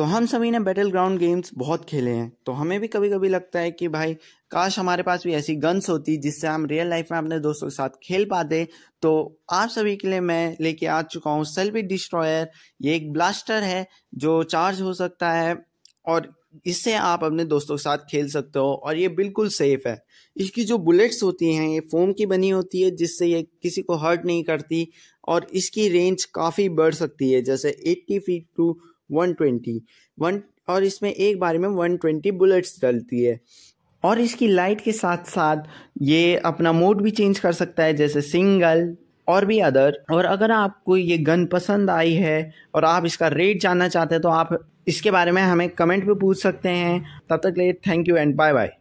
तो हम सभी ने बैटल ग्राउंड गेम्स बहुत खेले हैं तो हमें भी कभी कभी लगता है कि भाई काश हमारे पास भी ऐसी गन्स होती जिससे हम रियल लाइफ में अपने दोस्तों के साथ खेल पाते तो आप सभी के लिए मैं लेके आ चुका हूँ सेल्फी डिस्ट्रॉयर ये एक ब्लास्टर है जो चार्ज हो सकता है और इससे आप अपने दोस्तों के साथ खेल सकते हो और ये बिल्कुल सेफ है इसकी जो बुलेट्स होती हैं ये फोम की बनी होती है जिससे ये किसी को हर्ट नहीं करती और इसकी रेंज काफ़ी बढ़ सकती है जैसे 80 feet to one twenty one और इसमें एक बार में वन ट्वेंटी बुलेट्स डलती है और इसकी लाइट के साथ साथ ये अपना मोड भी चेंज कर सकता है जैसे सिंगल और भी अदर और अगर आपको ये गन पसंद आई है और आप इसका रेट जानना चाहते हैं तो आप इसके बारे में हमें कमेंट भी पूछ सकते हैं तब तक लिए thank you and bye bye